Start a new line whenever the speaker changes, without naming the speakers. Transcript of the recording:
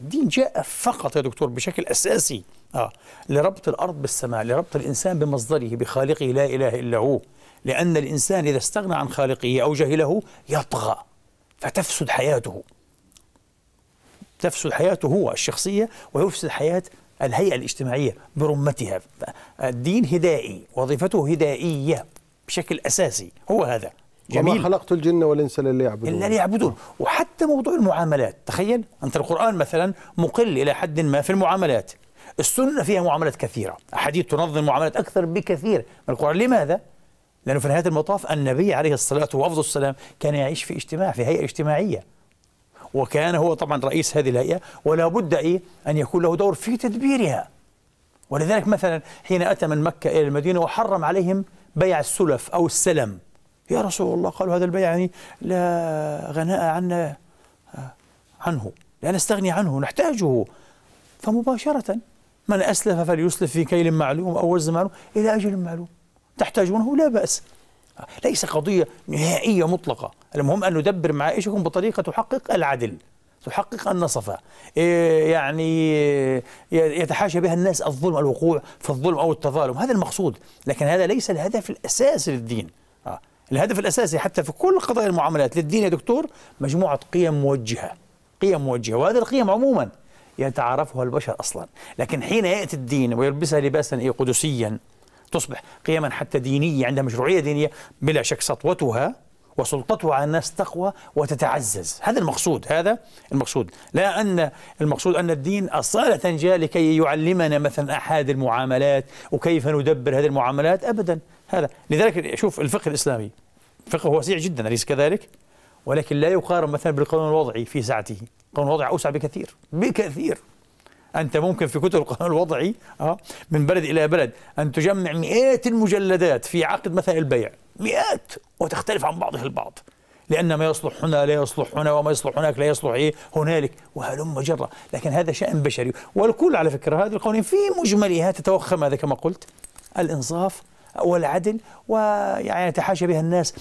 الدين جاء فقط يا دكتور بشكل أساسي آه لربط الأرض بالسماء لربط الإنسان بمصدره بخالقه لا إله إلا هو لأن الإنسان إذا استغنى عن خالقه أو جهله يطغى فتفسد حياته تفسد حياته هو الشخصية ويفسد حياة الهيئة الاجتماعية برمتها الدين هدائي وظيفته هدائية بشكل أساسي هو هذا جميل وما خلقت الجن والانس الا ليعبدون الا ليعبدون وحتى موضوع المعاملات تخيل انت القران مثلا مقل الى حد ما في المعاملات السنه فيها معاملات كثيره احاديث تنظم معاملات اكثر بكثير من القران لماذا لانه في نهايه المطاف النبي عليه الصلاه وافضل السلام كان يعيش في اجتماع في هيئه اجتماعيه وكان هو طبعا رئيس هذه الهيئه ولا بد إيه ان يكون له دور في تدبيرها ولذلك مثلا حين اتى من مكه الى المدينه وحرم عليهم بيع السلف او السلم يا رسول الله قالوا هذا البيع يعني لا غناء عنا آه، عنه لا نستغني عنه نحتاجه فمباشرة من أسلف فليسلف في كيل معلوم أو وزن معلوم إلى أجل معلوم تحتاجونه لا بأس آه، ليس قضية نهائية مطلقة المهم أن ندبر معائشكم بطريقة تحقق العدل تحقق النصفة إيه، يعني آه، يتحاشى بها الناس الظلم الوقوع في الظلم أو التظالم هذا المقصود لكن هذا ليس الهدف الأساسي للدين الهدف الأساسي حتى في كل قضايا المعاملات للدين يا دكتور مجموعة قيم موجهة قيم موجهة وهذه القيم عموما يتعارفها يعني البشر أصلا لكن حين يأتي الدين ويلبسها لباسا إيه، قدسيا تصبح قيما حتى دينية عندها مشروعية دينية بلا شك سطوتها وسلطتها على الناس تقوى وتتعزز هذا المقصود هذا المقصود لا أن المقصود أن الدين أصالة جاء لكي يعلمنا مثلا احاد المعاملات وكيف ندبر هذه المعاملات أبدا هذا لذلك شوف الفقه الإسلامي فقه وسيع جدا أليس كذلك؟ ولكن لا يقارن مثلا بالقانون الوضعي في سعته القانون الوضعي أوسع بكثير بكثير أنت ممكن في كتب القانون الوضعي آه، من بلد إلى بلد أن تجمع مئات المجلدات في عقد مثلا البيع مئات وتختلف عن بعضها البعض لأن ما يصلح هنا لا يصلح هنا وما يصلح هناك لا يصلح إيه هنالك وهلم جرة لكن هذا شأن بشري والكل على فكرة هذه القوانين في مجملها تتوخم هذا كما قلت الإنصاف والعدل ويعني يتحاشى بها الناس